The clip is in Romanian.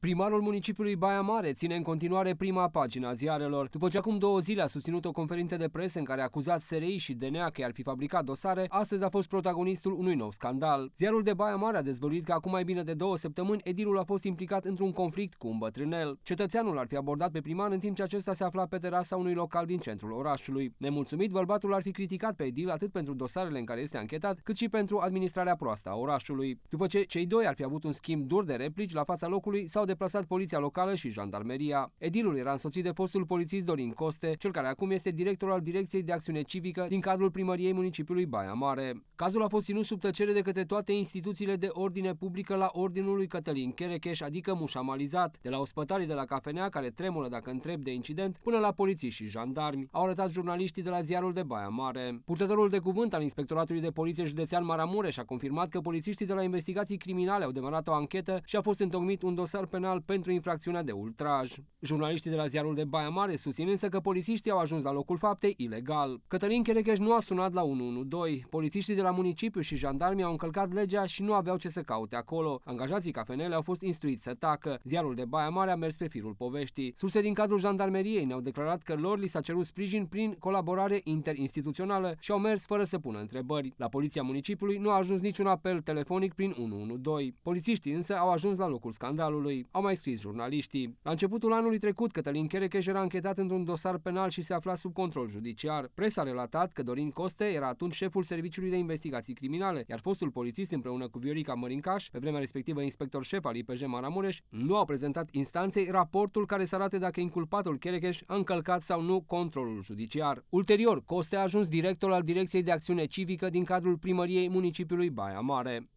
Primarul municipiului Baia Mare ține în continuare prima pagina ziarelor. După ce acum două zile a susținut o conferință de presă în care a acuzat SRI și DNA că ar fi fabricat dosare, astăzi a fost protagonistul unui nou scandal. Ziarul de Baia Mare a dezvăluit că acum mai bine de două săptămâni edilul a fost implicat într-un conflict cu un bătrânel. Cetățeanul ar fi abordat pe primar în timp ce acesta se afla pe terasa unui local din centrul orașului. Nemulțumit, bărbatul ar fi criticat pe edil atât pentru dosarele în care este anchetat, cât și pentru administrarea proastă a orașului. După ce cei doi ar fi avut un schimb dur de replici la fața locului, sau deplasat poliția locală și jandarmeria. Edilul era însoțit de fostul polițist Dorin Coste, cel care acum este director al Direcției de Acțiune Civică din cadrul primăriei municipiului Baia Mare. Cazul a fost ținut sub tăcere de către toate instituțiile de ordine publică la ordinul lui Cătălin Cherecheș, adică mușamalizat, de la ospătarii de la cafenea care tremură dacă întreb de incident, până la poliții și jandarmi, au arătat jurnaliștii de la ziarul de Baia Mare. Purtătorul de cuvânt al Inspectoratului de Poliție Județean Maramureș a confirmat că polițiștii de la investigații criminale au demarat o anchetă și a fost întocmit un dosar pe penal pentru infracțiunea de ultraj. Jurnaliștii de la ziarul de Baia Mare susțin însă că polițiștii au ajuns la locul faptei ilegal. Cătălin Cherecheș nu a sunat la 112. Polițiștii de la municipiu și jandarmii au încălcat legea și nu aveau ce să caute acolo. Angajații cafenele au fost instruiți să tacă. Ziarul de Baia Mare a mers pe firul poveștii. Surse din cadrul jandarmeriei ne-au declarat că lor li s-a cerut sprijin prin colaborare interinstituțională și au mers fără să pună întrebări. La poliția municipiului nu a ajuns niciun apel telefonic prin 112. Polițiștii însă au ajuns la locul scandalului au mai scris jurnaliștii. La începutul anului trecut, Cătălin Cherecheș era închetat într-un dosar penal și se afla sub control judiciar. Presa a relatat că Dorin Coste era atunci șeful Serviciului de Investigații Criminale, iar fostul polițist împreună cu Viorica Mărincaș, pe vremea respectivă inspector șef al IPJ Maramureș, nu au prezentat instanței raportul care să arate dacă inculpatul Cherecheș a încălcat sau nu controlul judiciar. Ulterior, Coste a ajuns director al Direcției de Acțiune Civică din cadrul primăriei municipiului Baia Mare.